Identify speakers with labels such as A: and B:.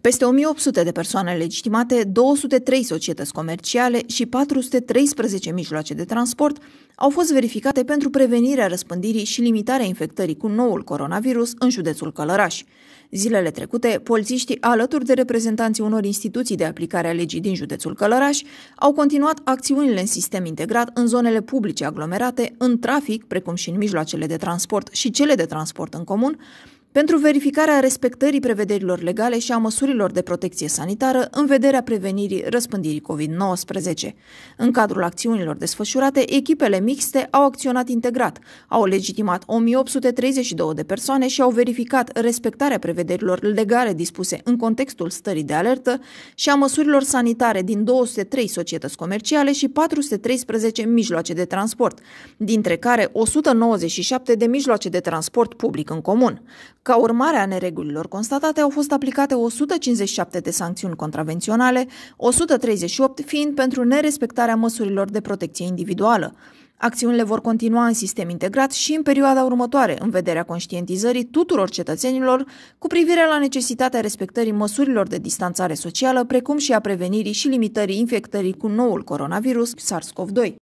A: Peste 1800 de persoane legitimate, 203 societăți comerciale și 413 mijloace de transport au fost verificate pentru prevenirea răspândirii și limitarea infectării cu noul coronavirus în județul Călăraș. Zilele trecute, polițiștii, alături de reprezentanții unor instituții de aplicare a legii din județul Călăraș, au continuat acțiunile în sistem integrat în zonele publice aglomerate, în trafic, precum și în mijloacele de transport și cele de transport în comun, pentru verificarea respectării prevederilor legale și a măsurilor de protecție sanitară în vederea prevenirii răspândirii COVID-19. În cadrul acțiunilor desfășurate, echipele mixte au acționat integrat, au legitimat 1832 de persoane și au verificat respectarea prevederilor legale dispuse în contextul stării de alertă și a măsurilor sanitare din 203 societăți comerciale și 413 mijloace de transport, dintre care 197 de mijloace de transport public în comun. Ca urmare a neregulilor constatate, au fost aplicate 157 de sancțiuni contravenționale, 138 fiind pentru nerespectarea măsurilor de protecție individuală. Acțiunile vor continua în sistem integrat și în perioada următoare, în vederea conștientizării tuturor cetățenilor cu privire la necesitatea respectării măsurilor de distanțare socială, precum și a prevenirii și limitării infectării cu noul coronavirus SARS-CoV-2.